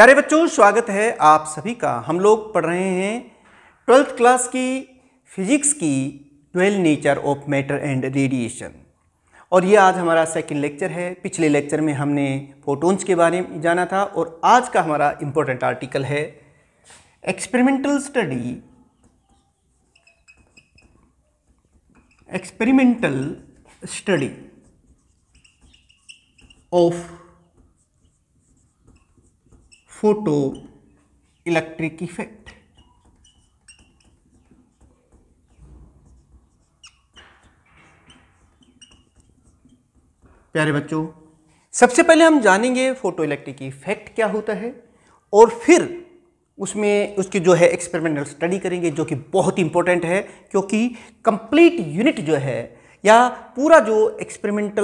प्यारे बच्चों स्वागत है आप सभी का हम लोग पढ़ रहे हैं ट्वेल्थ क्लास की फिजिक्स की twelve nature of matter and radiation और ये आज हमारा सेकंड लेक्चर है पिछले लेक्चर में हमने फोटोन्स के बारे में जाना था और आज का हमारा इम्पोर्टेंट आर्टिकल है experimental study experimental study of photo electric effect प्यारे बच्चों सबसे पहले हम जानेंगे फोटो इलेक्ट्रिक इफेक्ट क्या होता है और फिर उसमें उसकी जो है एक्सपेरिमेंटल स्टडी करेंगे जो कि बहुत इंपॉर्टेंट है क्योंकि कंप्लीट यूनिट जो है या पूरा जो एक्सपेरिमेंटल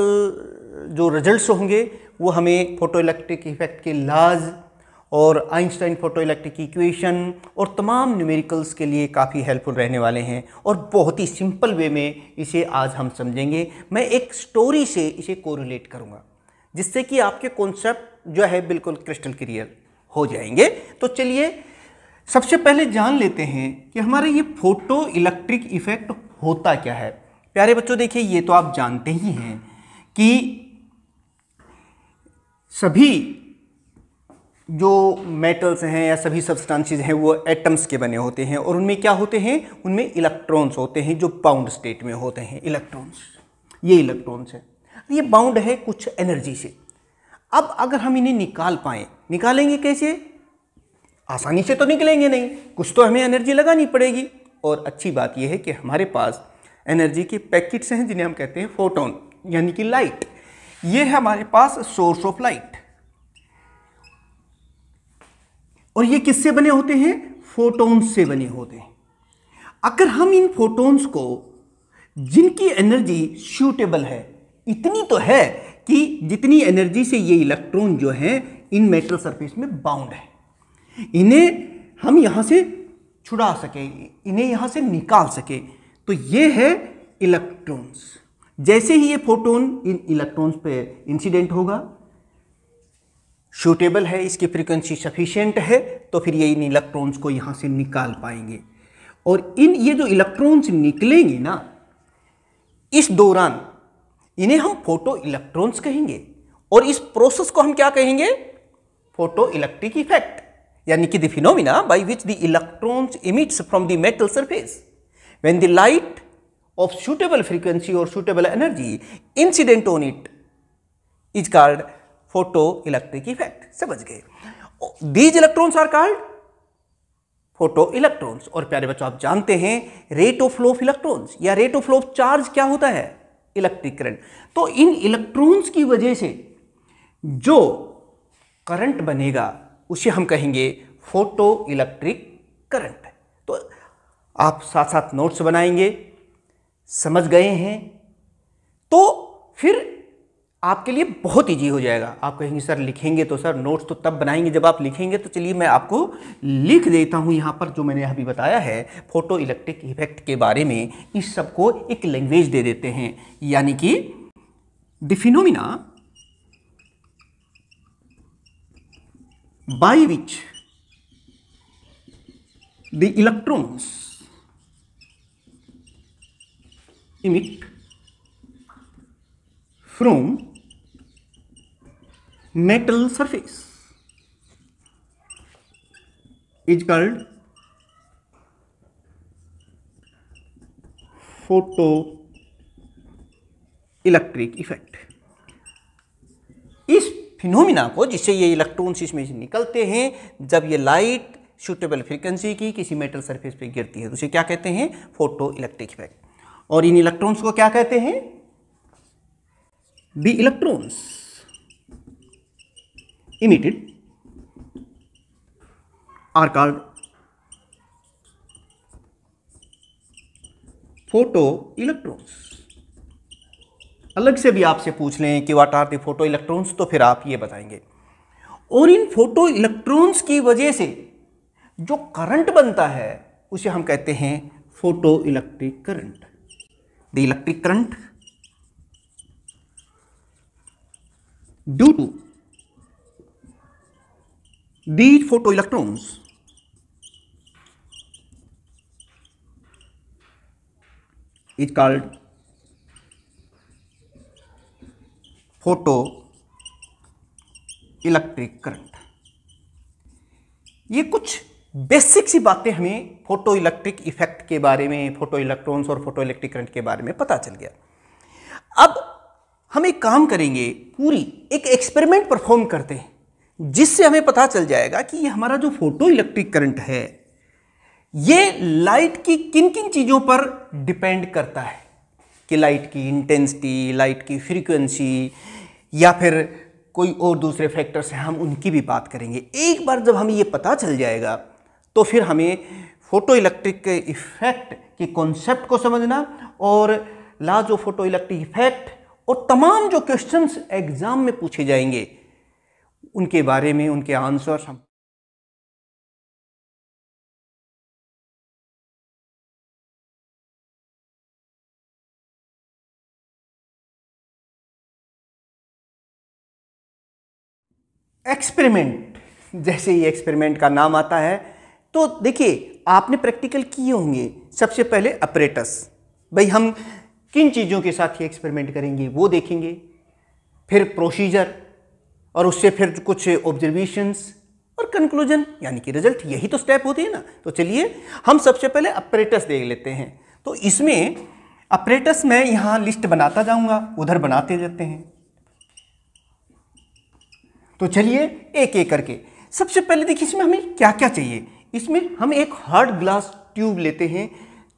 जो रिजल्ट्स होंगे वो हमें फोटो इलेक्ट्रिक इफेक्ट के लाज और आइंस्टाइन फोटो इलेक्ट्रिक इक्वेशन और तमाम न्यूमेरिकल्स के लिए काफ़ी हेल्पफुल रहने वाले हैं और बहुत ही सिंपल वे में इसे आज हम समझेंगे मैं एक स्टोरी से इसे कोरिलेट करूँगा जिससे कि आपके कॉन्सेप्ट जो है बिल्कुल क्रिस्टल क्लियर हो जाएंगे तो चलिए सबसे पहले जान लेते हैं कि हमारा ये फोटो इलेक्ट्रिक इफेक्ट होता क्या है प्यारे बच्चों देखिए ये तो आप जानते ही हैं कि सभी जो मेटल्स हैं या सभी सब्सटेंसेस हैं वो एटम्स के बने होते हैं और उनमें क्या होते हैं उनमें इलेक्ट्रॉन्स होते हैं जो बाउंड स्टेट में होते हैं इलेक्ट्रॉन्स ये इलेक्ट्रॉन्स हैं ये बाउंड है कुछ एनर्जी से अब अगर हम इन्हें निकाल पाएँ निकालेंगे कैसे आसानी से तो निकलेंगे नहीं कुछ तो हमें एनर्जी लगानी पड़ेगी और अच्छी बात यह है कि हमारे पास एनर्जी के पैकेट्स हैं जिन्हें हम कहते हैं फोटोन यानी कि लाइट ये है हमारे पास सोर्स ऑफ लाइट और ये किससे बने होते हैं फोटोन्स से बने होते हैं अगर हम इन फोटोन्स को जिनकी एनर्जी शूटेबल है इतनी तो है कि जितनी एनर्जी से ये इलेक्ट्रॉन जो हैं इन मेटल सरफेस में बाउंड है इन्हें हम यहाँ से छुड़ा सके इन्हें यहाँ से निकाल सके तो ये है इलेक्ट्रॉन्स जैसे ही ये फोटोन इन इलेक्ट्रॉन्स पे इंसिडेंट होगा शूटेबल है इसकी फ्रीक्वेंसी सफिशेंट है तो फिर ये इन इलेक्ट्रॉन्स को यहाँ से निकाल पाएंगे और इन ये जो इलेक्ट्रॉन्स निकलेंगे ना इस दौरान इन्हें हम फोटो इलेक्ट्रॉन्स कहेंगे और इस प्रोसेस को हम क्या कहेंगे फोटो इलेक्ट्रिक इफेक्ट यानी कि the phenomena by which the electrons emits from the metal surface when the light of suitable frequency और suitable energy incident on it is called photo electric effect समझ गए these electrons are called photoelectrons और प्यारे बच्चों आप जानते हैं rate of flow of electrons या rate of flow of charge क्या होता है इलेक्ट्रिक करंट तो इन इलेक्ट्रॉन्स की वजह से जो करंट बनेगा उसे हम कहेंगे फोटो इलेक्ट्रिक करंट तो आप साथ साथ नोट्स बनाएंगे समझ गए हैं तो फिर आपके लिए बहुत ईजी हो जाएगा आप कहेंगे सर लिखेंगे तो सर नोट्स तो तब बनाएंगे जब आप लिखेंगे तो चलिए मैं आपको लिख देता हूँ यहाँ पर जो मैंने अभी बताया है फोटो इलेक्ट्रिक इफेक्ट के बारे में इस सब को एक लैंग्वेज दे देते हैं यानी कि the phenomena by which the electrons emit from metal surface is called electric effect इस फिनोमिना को जिससे ये इलेक्ट्रॉन्स इसमें से निकलते हैं जब ये लाइट सुटेबल फ्रीक्वेंसी की किसी मेटल सरफेस पे गिरती है तो उसे क्या कहते हैं फोटो इलेक्ट्रिक इफेक्ट और इन इलेक्ट्रॉन्स को क्या कहते हैं be electrons emitted are called electrons अलग से भी आपसे पूछ लें कि what are the photoelectrons तो फिर आप ये बताएंगे और इन फोटो इलेक्ट्रॉन्स की वजह से जो करंट बनता है उसे हम कहते हैं photo electric current the electric current due to These photoelectrons is called photo electric current ये कुछ बेसिक सी बातें हमें फोटो इलेक्ट्रिक इफेक्ट के बारे में फोटो इलेक्ट्रॉन्स और फोटो इलेक्ट्रिक करंट के बारे में पता चल गया अब हम एक काम करेंगे पूरी एक एक्सपेरिमेंट परफॉर्म करते हैं जिससे हमें पता चल जाएगा कि ये हमारा जो फोटो इलेक्ट्रिक करंट है ये लाइट की किन किन चीज़ों पर डिपेंड करता है कि लाइट की इंटेंसिटी लाइट की फ्रीक्वेंसी या फिर कोई और दूसरे फैक्टर्स हैं हम उनकी भी बात करेंगे एक बार जब हमें ये पता चल जाएगा तो फिर हमें फ़ोटो इलेक्ट्रिक इफ़ेक्ट के कॉन्सेप्ट को समझना और लाज ऑफ फोटो इलेक्ट्रिक इफ़ेक्ट और तमाम जो क्वेश्चंस एग्ज़ाम में पूछे जाएंगे उनके बारे में उनके आंसर हम एक्सपेरिमेंट जैसे ही एक्सपेरिमेंट का नाम आता है तो देखिए आपने प्रैक्टिकल किए होंगे सबसे पहले अपरेटस भाई हम किन चीज़ों के साथ ये एक्सपेरिमेंट करेंगे वो देखेंगे फिर प्रोसीजर और उससे फिर कुछ ऑब्जर्वेशंस और कंक्लूजन यानी कि रिजल्ट यही तो स्टेप होती है ना तो चलिए हम सबसे पहले अपरेटस देख लेते हैं तो इसमें अपरेटस में यहां लिस्ट बनाता जाऊँगा उधर बनाते जाते हैं तो चलिए एक एक करके सबसे पहले देखिए इसमें हमें क्या क्या चाहिए इसमें हम एक हार्ड ग्लास ट्यूब लेते हैं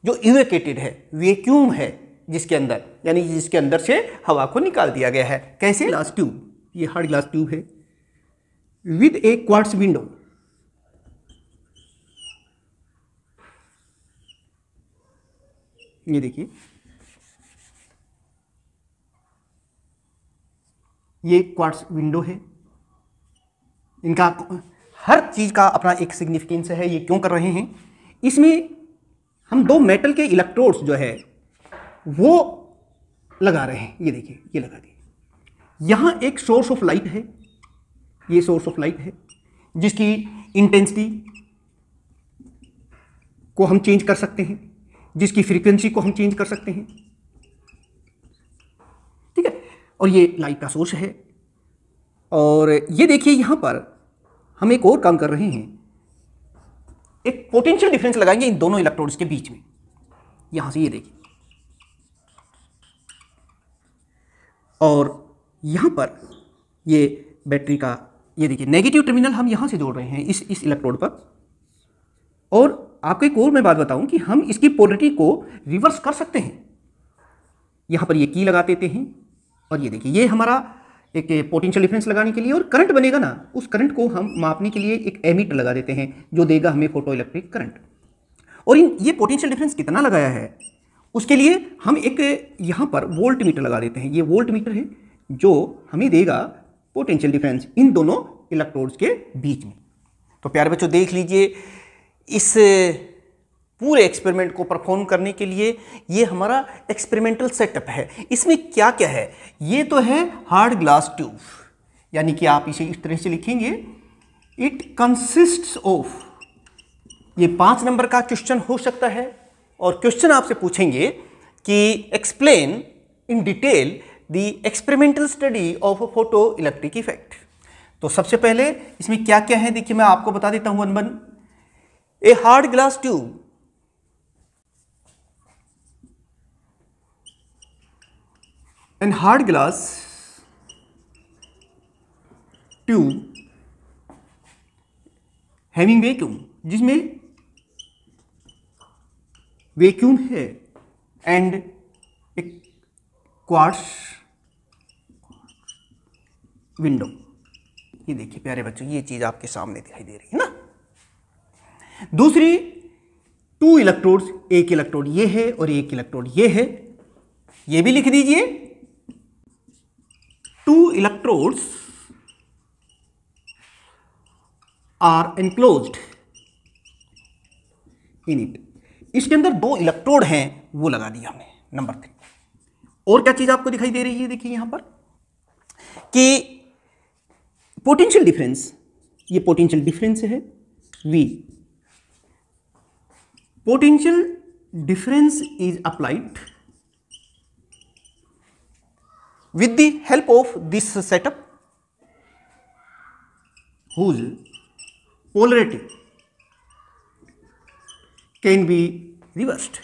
जो इवेकेटेड है वेक्यूम है जिसके अंदर यानी जिसके अंदर से हवा को निकाल दिया गया है कैसे ग्लास ट्यूब ये हार्ड ग्लास ट्यूब है विद ए क्वार्ट्स विंडो ये देखिए ये क्वार्ट्स विंडो है इनका हर चीज़ का अपना एक सिग्निफिकेंस है ये क्यों कर रहे हैं इसमें हम दो मेटल के इलेक्ट्रोड्स जो है वो लगा रहे हैं ये देखिए ये लगा दिए यहाँ एक सोर्स ऑफ लाइट है ये सोर्स ऑफ लाइट है जिसकी इंटेंसिटी को हम चेंज कर सकते हैं जिसकी फ्रीक्वेंसी को हम चेंज कर सकते हैं ठीक है और ये लाइट का सोर्स है और ये देखिए यहाँ पर हम एक और काम कर रहे हैं एक पोटेंशियल डिफरेंस लगाएंगे इन दोनों इलेक्ट्रोड्स के बीच में यहाँ से ये देखिए और यहाँ पर ये बैटरी का ये देखिए नेगेटिव टर्मिनल हम यहाँ से जोड़ रहे हैं इस इस इलेक्ट्रोड पर और आपको एक और मैं बात बताऊं कि हम इसकी पोलिटी को रिवर्स कर सकते हैं यहाँ पर ये की लगा देते हैं और ये देखिए ये हमारा एक पोटेंशियल डिफरेंस लगाने के लिए और करंट बनेगा ना उस करंट को हम मापने के लिए एक एमीटर लगा देते हैं जो देगा हमें फोटो इलेक्ट्रिक करंट और इन ये पोटेंशियल डिफरेंस कितना लगाया है उसके लिए हम एक यहाँ पर वोल्ट मीटर लगा देते हैं ये वोल्ट मीटर है जो हमें देगा पोटेंशियल डिफरेंस इन दोनों इलेक्ट्रोड्स के बीच में तो प्यारे बच्चों देख लीजिए इस पूरे एक्सपेरिमेंट को परफॉर्म करने के लिए ये हमारा एक्सपेरिमेंटल सेटअप है इसमें क्या क्या है ये तो है हार्ड ग्लास ट्यूब यानी कि आप इसे इस तरह से लिखेंगे इट कंसिस्ट ऑफ ये पांच नंबर का क्वेश्चन हो सकता है और क्वेश्चन आपसे पूछेंगे कि explain in detail the experimental study of photo electric effect तो सबसे पहले इसमें क्या क्या है देखिए मैं आपको बता देता हूं one one a hard glass tube an hard glass tube having vacuum जिसमें वैक्यूम है एंड एक क्वार्ट्स विंडो ये देखिए प्यारे बच्चों ये चीज आपके सामने दिखाई दे रही है ना दूसरी टू इलेक्ट्रोड एक इलेक्ट्रोड ये है और एक इलेक्ट्रोड ये है ये भी लिख दीजिए two electrodes are enclosed in it इसके अंदर दो इलेक्ट्रोड हैं वो लगा दिया हमने नंबर थ्री और क्या चीज आपको दिखाई दे रही है देखिए यहां पर कि पोटेंशियल डिफरेंस ये पोटेंशियल डिफरेंस है V potential difference is applied with the help of this setup whose polarity can be reversed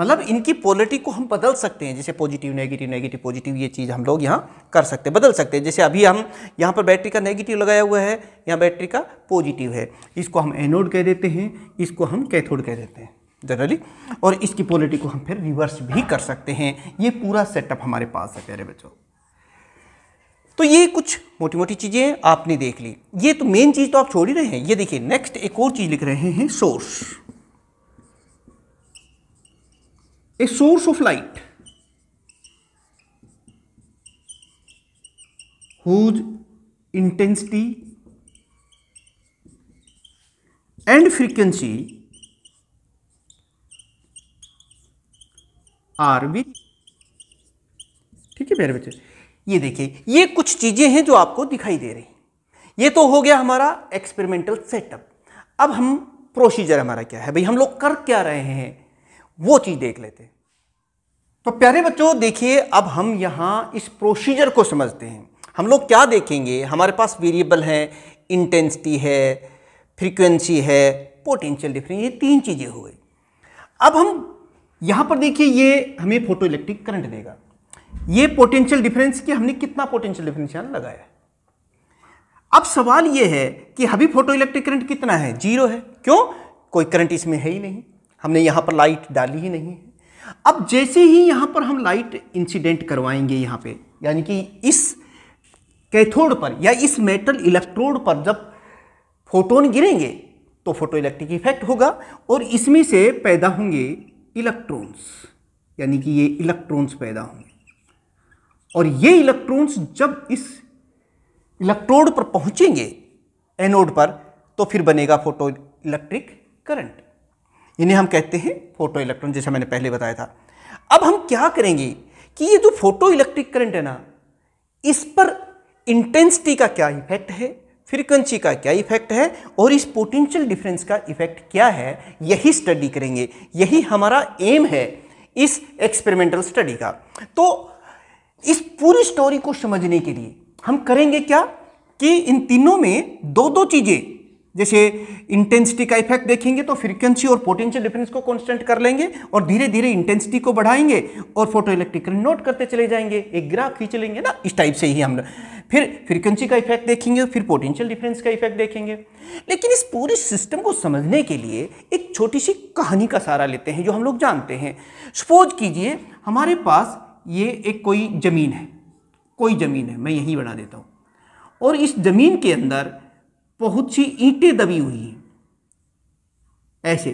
मतलब इनकी पॉलिटी को हम बदल सकते हैं जैसे पॉजिटिव नेगेटिव नेगेटिव पॉजिटिव ये चीज़ हम लोग यहाँ कर सकते हैं बदल सकते हैं जैसे अभी हम यहाँ पर बैटरी का नेगेटिव लगाया हुआ है यहाँ बैटरी का पॉजिटिव है इसको हम एनोड कह देते हैं इसको हम कैथोड कह देते हैं जनरली और इसकी पॉलिटी को हम फिर रिवर्स भी कर सकते हैं ये पूरा सेटअप हमारे पास है प्यारे बच्चों तो ये कुछ मोटी मोटी चीज़ें आपने देख ली ये तो मेन चीज़ तो आप छोड़ ही रहे हैं ये देखिए नेक्स्ट एक और चीज़ लिख रहे हैं source a source of light whose intensity and frequency are V ठीक है मेरे बच्चे ये देखिए ये कुछ चीज़ें हैं जो आपको दिखाई दे रही ये तो हो गया हमारा एक्सपेरिमेंटल सेटअप अब हम प्रोसीजर हमारा क्या है भाई हम लोग कर क्या रहे हैं वो चीज़ देख लेते तो प्यारे बच्चों देखिए अब हम यहां इस प्रोसीजर को समझते हैं हम लोग क्या देखेंगे हमारे पास वेरिएबल है इंटेंसिटी है फ्रीक्वेंसी है पोटेंशियल डिफरेंस ये तीन चीज़ें हो गई अब हम यहां पर देखिए ये हमें फोटो इलेक्ट्रिक करंट देगा ये पोटेंशियल डिफरेंस कि हमने कितना पोटेंशियल डिफरेंस यहां लगाया अब सवाल ये है कि अभी फोटो इलेक्ट्रिक करंट कितना है जीरो है क्यों कोई करंट इसमें है ही नहीं हमने यहाँ पर लाइट डाली ही नहीं है अब जैसे ही यहाँ पर हम लाइट इंसिडेंट करवाएंगे यहाँ पे यानी कि इस कैथोड पर या इस मेटल इलेक्ट्रोड पर जब फोटोन गिरेंगे तो फोटो इलेक्ट्रिक इफेक्ट होगा और इसमें से पैदा होंगे इलेक्ट्रॉन्स यानी कि ये इलेक्ट्रॉन्स पैदा होंगे और ये इलेक्ट्रॉन्स जब इस इलेक्ट्रोड पर पहुंचेंगे एनोड पर तो फिर बनेगा फोटो इलेक्ट्रिक करंट इन्हें हम कहते हैं फोटो इलेक्ट्रॉन जैसा मैंने पहले बताया था अब हम क्या करेंगे कि ये जो फोटो इलेक्ट्रिक करंट है ना इस पर इंटेंसिटी का क्या इफेक्ट है फ्रीक्वेंसी का क्या इफेक्ट है और इस पोटेंशियल डिफरेंस का इफेक्ट क्या है यही स्टडी करेंगे यही हमारा एम है इस एक्सपेरिमेंटल स्टडी का तो इस पूरी स्टोरी को समझने के लिए हम करेंगे क्या कि इन तीनों में दो दो चीज़ें जैसे इंटेंसिटी का इफेक्ट देखेंगे तो फ्रीक्वेंसी और पोटेंशियल डिफरेंस को कांस्टेंट कर लेंगे और धीरे धीरे इंटेंसिटी को बढ़ाएंगे और फोटो इलेक्ट्रिक नोट करते चले जाएंगे एक ग्राफ खींच लेंगे ना इस टाइप से ही हम फिर फ्रीक्वेंसी का इफेक्ट देखेंगे फिर पोटेंशियल डिफरेंस का इफेक्ट देखेंगे लेकिन इस पूरे सिस्टम को समझने के लिए एक छोटी सी कहानी का सहारा लेते हैं जो हम लोग जानते हैं सपोज कीजिए हमारे पास ये एक कोई ज़मीन है कोई ज़मीन है मैं यहीं बना देता हूँ और इस ज़मीन के अंदर बहुत सी ईंटें दबी हुई हैं ऐसे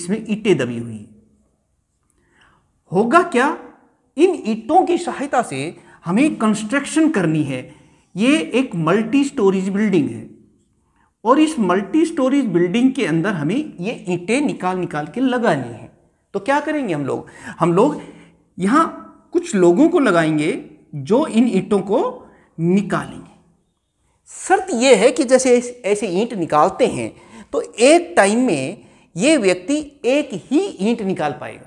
इसमें ईंटें दबी हुई हैं होगा क्या इन ईंटों की सहायता से हमें कंस्ट्रक्शन करनी है ये एक मल्टी स्टोरीज बिल्डिंग है और इस मल्टी स्टोरीज बिल्डिंग के अंदर हमें ये ईंटें निकाल निकाल के लगानी है तो क्या करेंगे हम लोग हम लोग यहाँ कुछ लोगों को लगाएंगे जो इन ईंटों को निकालेंगे शर्त यह है कि जैसे ऐसे ईंट निकालते हैं तो एक टाइम में ये व्यक्ति एक ही ईंट निकाल पाएगा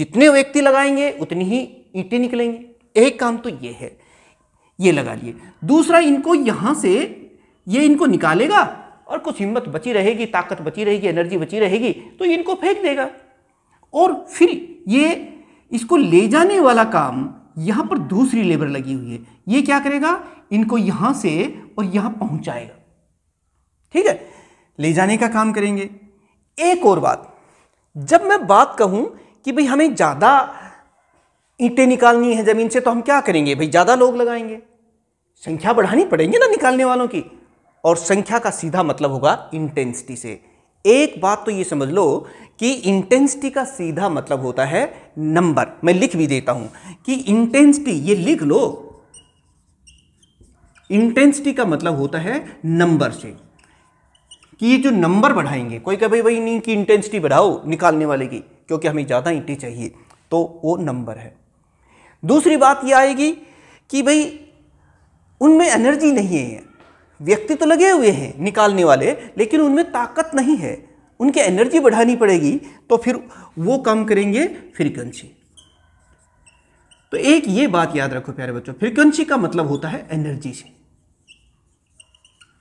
जितने व्यक्ति लगाएंगे उतनी ही ईंटें निकलेंगे एक काम तो ये है ये लगा लिए दूसरा इनको यहाँ से ये इनको निकालेगा और कुछ हिम्मत बची रहेगी ताकत बची रहेगी एनर्जी बची रहेगी तो इनको फेंक देगा और फिर ये इसको ले जाने वाला काम यहाँ पर दूसरी लेबर लगी हुई है ये क्या करेगा इनको यहाँ से और यहाँ पहुँचाएगा ठीक है ले जाने का काम करेंगे एक और बात जब मैं बात कहूँ कि भाई हमें ज़्यादा ईंटें निकालनी है ज़मीन से तो हम क्या करेंगे भाई ज़्यादा लोग लगाएंगे संख्या बढ़ानी पड़ेंगे ना निकालने वालों की और संख्या का सीधा मतलब होगा इंटेंसिटी से एक बात तो ये समझ लो कि इंटेंसिटी का सीधा मतलब होता है नंबर मैं लिख भी देता हूं कि इंटेंसिटी ये लिख लो इंटेंसिटी का मतलब होता है नंबर से कि ये जो नंबर बढ़ाएंगे कोई कभी भाई नहीं कि इंटेंसिटी बढ़ाओ निकालने वाले की क्योंकि हमें ज़्यादा ईंटें चाहिए तो वो नंबर है दूसरी बात ये आएगी कि भाई उनमें एनर्जी नहीं है व्यक्ति तो लगे हुए हैं निकालने वाले लेकिन उनमें ताकत नहीं है उनकी एनर्जी बढ़ानी पड़ेगी तो फिर वो कम करेंगे फ्रीक्वेंसी तो एक ये बात याद रखो प्यारे बच्चों फ्रीक्वेंसी का मतलब होता है एनर्जी से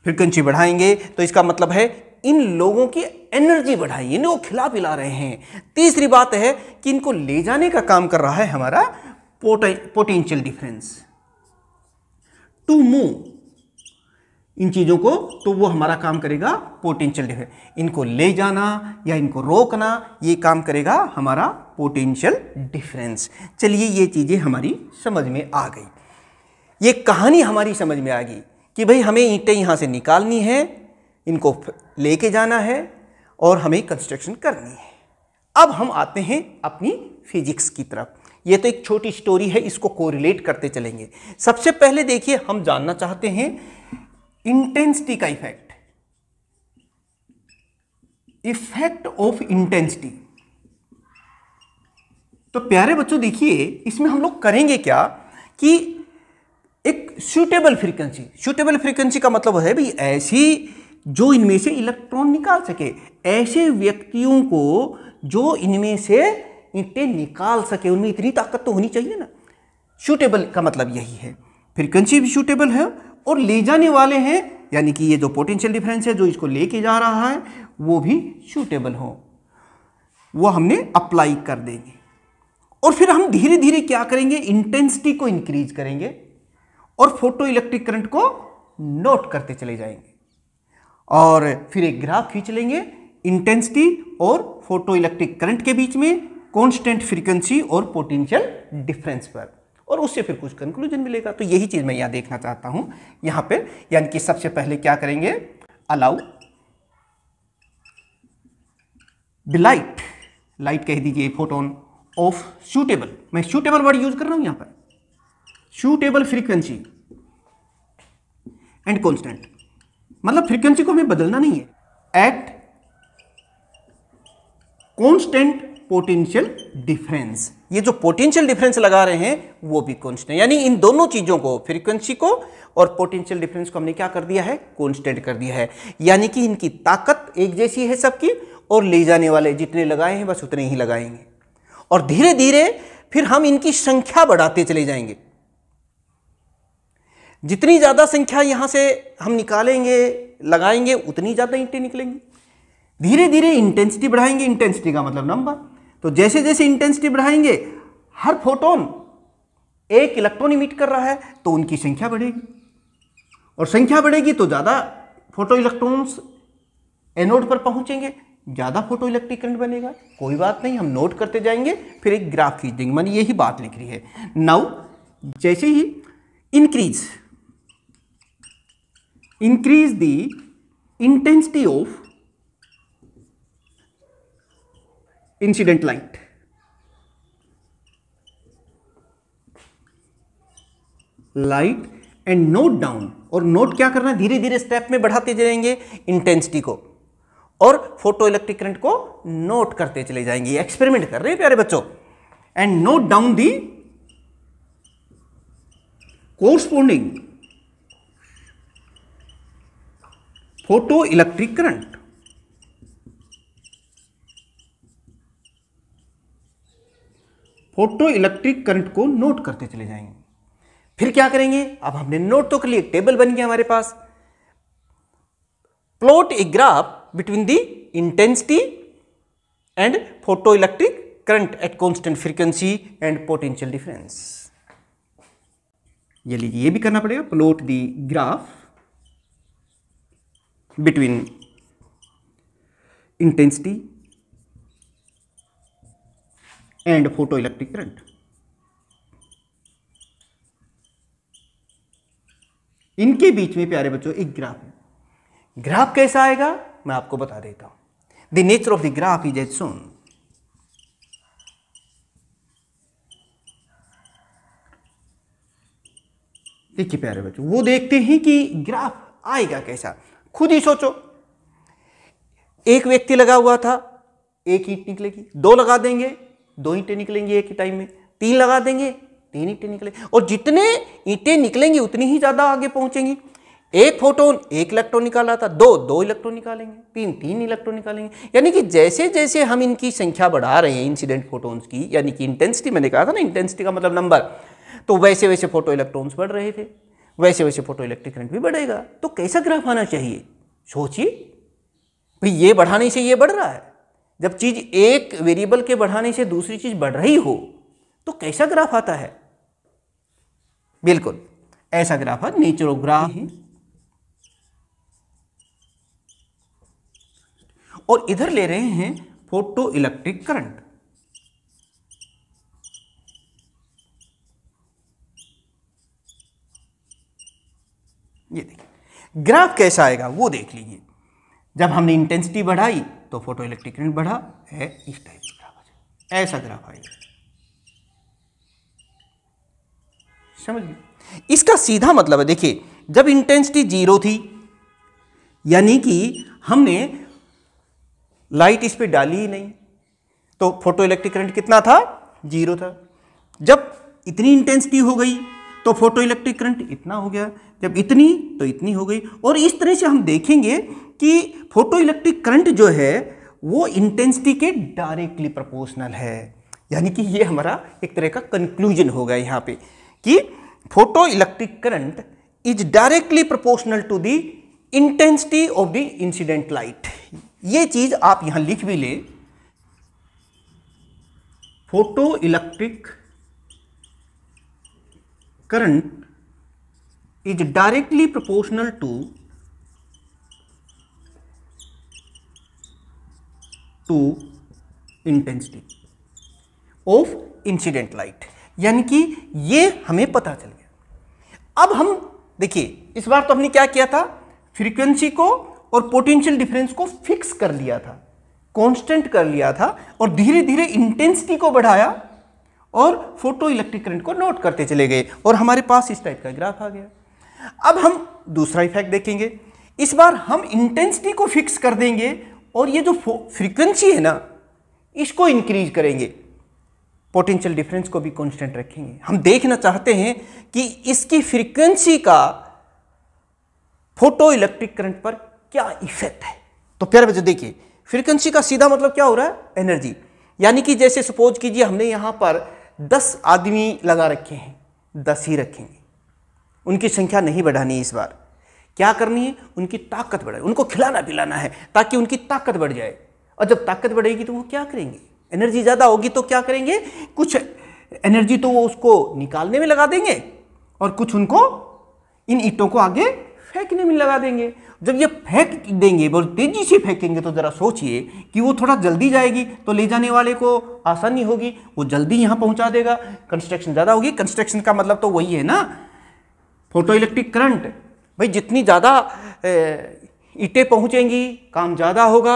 फ्रीक्वेंसी बढ़ाएंगे तो इसका मतलब है इन लोगों की एनर्जी बढ़ाई वो खिला पिला रहे हैं तीसरी बात है कि इनको ले जाने का काम कर रहा है हमारा पोटेंशियल डिफरेंस टू मूव इन चीज़ों को तो वो हमारा काम करेगा पोटेंशियल डिफरेंस इनको ले जाना या इनको रोकना ये काम करेगा हमारा पोटेंशियल डिफरेंस चलिए ये चीज़ें हमारी समझ में आ गई ये कहानी हमारी समझ में आ गई कि भाई हमें ईंटें यहाँ से निकालनी है इनको लेके जाना है और हमें कंस्ट्रक्शन करनी है अब हम आते हैं अपनी फिजिक्स की तरफ ये तो एक छोटी स्टोरी है इसको कोरिलेट करते चलेंगे सबसे पहले देखिए हम जानना चाहते हैं इंटेंसिटी का इफेक्ट इफेक्ट ऑफ इंटेंसिटी तो प्यारे बच्चों देखिए इसमें हम लोग करेंगे क्या कि एक सूटेबल फ्रीक्वेंसी सूटेबल फ्रीक्वेंसी का मतलब है भाई ऐसी जो इनमें से इलेक्ट्रॉन निकाल सके ऐसे व्यक्तियों को जो इनमें से इंटे निकाल सके उनमें इतनी ताकत तो होनी चाहिए ना सूटेबल का मतलब यही है फ्रीक्वेंसी भी सूटेबल है और ले जाने वाले हैं यानी कि ये जो पोटेंशियल डिफरेंस है जो इसको लेके जा रहा है वो भी शूटेबल हो वो हमने अप्लाई कर देंगे और फिर हम धीरे धीरे क्या करेंगे इंटेंसिटी को इंक्रीज करेंगे और फोटो इलेक्ट्रिक करंट को नोट करते चले जाएंगे और फिर एक ग्राफ खींच लेंगे इंटेंसिटी और फोटो इलेक्ट्रिक करंट के बीच में कॉन्स्टेंट फ्रीक्वेंसी और पोटेंशियल डिफरेंस पर और उससे फिर कुछ कंक्लूजन मिलेगा तो यही चीज़ मैं यहाँ देखना चाहता हूँ यहाँ पर यानी कि सबसे पहले क्या करेंगे अलाउ द लाइट लाइट कह दीजिए फोटोन ऑफ सूटेबल मैं सूटेबल वर्ड यूज कर रहा हूं यहां पर सूटेबल फ्रीक्वेंसी एंड कॉन्स्टेंट मतलब फ्रीक्वेंसी को हमें बदलना नहीं है एट कॉन्स्टेंट पोटेंशियल डिफरेंस ये जो पोटेंशियल डिफरेंस लगा रहे हैं वो भी कॉन्स्टेंट यानी इन दोनों चीज़ों को फ्रीक्वेंसी को और पोटेंशियल डिफरेंस को हमने क्या कर दिया है कॉन्स्टेंट कर दिया है यानी कि इनकी ताकत एक जैसी है सबकी और ले जाने वाले जितने लगाए हैं बस उतने ही लगाएंगे और धीरे धीरे फिर हम इनकी संख्या बढ़ाते चले जाएंगे जितनी ज़्यादा संख्या यहां से हम निकालेंगे लगाएंगे उतनी ज़्यादा ईंटें निकलेंगी धीरे धीरे इंटेंसिटी बढ़ाएंगे इंटेंसिटी का मतलब नंबर तो जैसे जैसे इंटेंसिटी बढ़ाएंगे हर फोटोन एक इलेक्ट्रॉन इमिट कर रहा है तो उनकी संख्या बढ़ेगी और संख्या बढ़ेगी तो ज़्यादा फोटो इलेक्ट्रॉन्स एनोड पर पहुंचेंगे ज़्यादा फोटो इलेक्ट्रिक करंट बनेगा कोई बात नहीं हम नोट करते जाएंगे फिर एक ग्राफ खींच देंगे मैंने यही बात लिख रही है नाउ जैसे ही increase increase the intensity of incident light light and note down और नोट क्या करना है धीरे धीरे स्टेप में बढ़ाते जाएंगे इंटेंसिटी को और फोटो इलेक्ट्रिक करंट को नोट करते चले जाएंगे एक्सपेरिमेंट कर रहे हैं प्यारे बच्चों and note down the corresponding photo electric current photo electric current को नोट करते चले जाएंगे फिर क्या करेंगे अब हमने नोट तो कर लिए टेबल बन गया हमारे पास plot a graph between the intensity and photo electric current at constant frequency and potential difference ये लीजिए ये भी करना पड़ेगा plot the graph between intensity and photo electric current इनके बीच में प्यारे बच्चों एक ग्राफ है ग्राफ कैसा आएगा मैं आपको बता देता हूं the nature of the graph is as shown देखिए प्यारे बच्चों वो देखते हैं कि ग्राफ आएगा कैसा खुद ही सोचो एक व्यक्ति लगा हुआ था एक ईट निकलेगी दो लगा देंगे दो ईंटें निकलेंगी एक ही टाइम में तीन लगा देंगे तीन ईंटें निकले और जितने ईंटें निकलेंगी उतनी ही ज़्यादा आगे पहुँचेंगी एक फोटोन एक इलेक्ट्रॉन निकाला था दो दो इलेक्ट्रॉन निकालेंगे तीन तीन इलेक्ट्रॉन निकालेंगे यानी कि जैसे जैसे हम इनकी संख्या बढ़ा रहे हैं इंसिडेंट फोटोन्स की यानी कि इंटेंसिटी मैंने कहा था ना इंटेंसिटी का मतलब नंबर तो वैसे वैसे फोटो इलेक्ट्रॉन्स बढ़ रहे थे वैसे वैसे फोटो इलेक्ट्रिक करंट भी बढ़ेगा तो कैसा ग्राफ आना चाहिए सोचिए भाई ये बढ़ाने से ये बढ़ रहा है जब चीज़ एक वेरिएबल के बढ़ाने से दूसरी चीज़ बढ़ रही हो तो कैसा ग्राफ आता है बिल्कुल ऐसा ग्राफ है नेचुरोग्राफ और इधर ले रहे हैं फोटो इलेक्ट्रिक करंट ये देखिए ग्राफ कैसा आएगा वो देख लीजिए जब हमने इंटेंसिटी बढ़ाई तो फोटो इलेक्ट्रिक करंट बढ़ा है इस टाइप का ग्राफ ऐसा ग्राफ आएगा समझ गए इसका सीधा मतलब है देखिए जब इंटेंसिटी जीरो थी यानी कि हमने लाइट इस पर डाली ही नहीं तो फोटो इलेक्ट्रिक करंट कितना था जीरो था जब इतनी इंटेंसिटी हो गई तो फोटो इलेक्ट्रिक करंट इतना हो गया जब इतनी तो इतनी हो गई और इस तरह से हम देखेंगे कि फोटो इलेक्ट्रिक करंट जो है वो इंटेंसिटी के डायरेक्टली प्रोपोर्शनल है यानी कि ये हमारा एक तरह का कंक्लूजन हो गया यहाँ पे कि photo electric current is directly proportional to the intensity of the incident light ये चीज आप यहां लिख भी ले photo electric current is directly proportional to to intensity of incident light यानी कि ये हमें पता चल गया अब हम देखिए इस बार तो हमने क्या किया था फ्रीक्वेंसी को और पोटेंशियल डिफरेंस को फिक्स कर लिया था कांस्टेंट कर लिया था और धीरे धीरे इंटेंसिटी को बढ़ाया और फोटो इलेक्ट्रिक करंट को नोट करते चले गए और हमारे पास इस टाइप का ग्राफ आ गया अब हम दूसरा इफेक्ट देखेंगे इस बार हम इंटेंसिटी को फिक्स कर देंगे और ये जो फ्रीक्वेंसी है ना इसको इंक्रीज करेंगे पोटेंशियल डिफरेंस को भी कांस्टेंट रखेंगे हम देखना चाहते हैं कि इसकी फ्रीक्वेंसी का फोटो इलेक्ट्रिक करंट पर क्या इफेक्ट है तो प्यारे बच्चों देखिए फ्रीक्वेंसी का सीधा मतलब क्या हो रहा है एनर्जी यानी कि जैसे सपोज कीजिए हमने यहाँ पर दस आदमी लगा रखे हैं दस ही रखेंगे उनकी संख्या नहीं बढ़ानी इस बार क्या करनी है उनकी ताकत बढ़ाए उनको खिलाना पिलाना है ताकि उनकी ताकत बढ़ जाए और जब ताकत बढ़ेगी तो वो क्या करेंगे एनर्जी ज़्यादा होगी तो क्या करेंगे कुछ एनर्जी तो वो उसको निकालने में लगा देंगे और कुछ उनको इन ईटों को आगे फेंकने में लगा देंगे जब ये फेंक देंगे बहुत तेज़ी से फेंकेंगे तो ज़रा सोचिए कि वो थोड़ा जल्दी जाएगी तो ले जाने वाले को आसानी होगी वो जल्दी यहाँ पहुँचा देगा कंस्ट्रक्शन ज़्यादा होगी कंस्ट्रक्शन का मतलब तो वही है ना फोटो इलेक्ट्रिक करंट भाई जितनी ज़्यादा ईटें पहुँचेंगी काम ज़्यादा होगा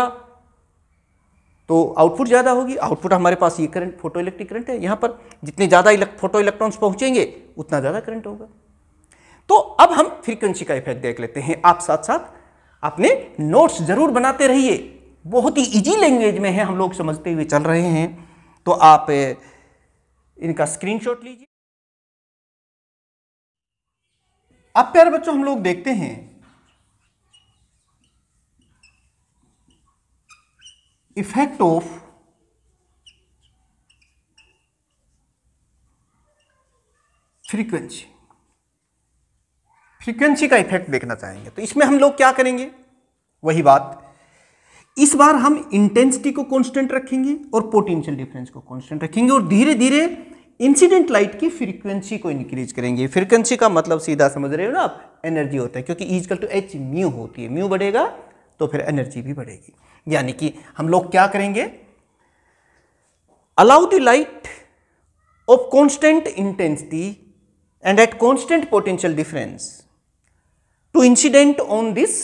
तो आउटपुट ज़्यादा होगी आउटपुट हमारे पास ये करंट फोटो इलेक्ट्रिक करंट है यहाँ पर जितने ज़्यादा फोटो इलेक्ट्रॉन्स पहुँचेंगे उतना ज़्यादा करंट होगा तो अब हम फ्रीक्वेंसी का इफेक्ट देख लेते हैं आप साथ साथ अपने नोट्स जरूर बनाते रहिए बहुत ही इजी लैंग्वेज में है हम लोग समझते हुए चल रहे हैं तो आप इनका स्क्रीनशॉट लीजिए अब प्यारे बच्चों हम लोग देखते हैं इफेक्ट ऑफ फ्रीक्वेंसी फ्रीक्वेंसी का इफेक्ट देखना चाहेंगे तो इसमें हम लोग क्या करेंगे वही बात इस बार हम इंटेंसिटी को कांस्टेंट रखेंगे और पोटेंशियल डिफरेंस को कांस्टेंट रखेंगे और धीरे धीरे इंसिडेंट लाइट की फ्रीक्वेंसी को इंक्रीज करेंगे फ्रीक्वेंसी का मतलब सीधा समझ रहे हो ना आप एनर्जी होता है क्योंकि इजकल टू एच म्यू होती है म्यू बढ़ेगा तो फिर एनर्जी भी बढ़ेगी यानी कि हम लोग क्या करेंगे allow the light of constant intensity and at constant potential difference to incident on this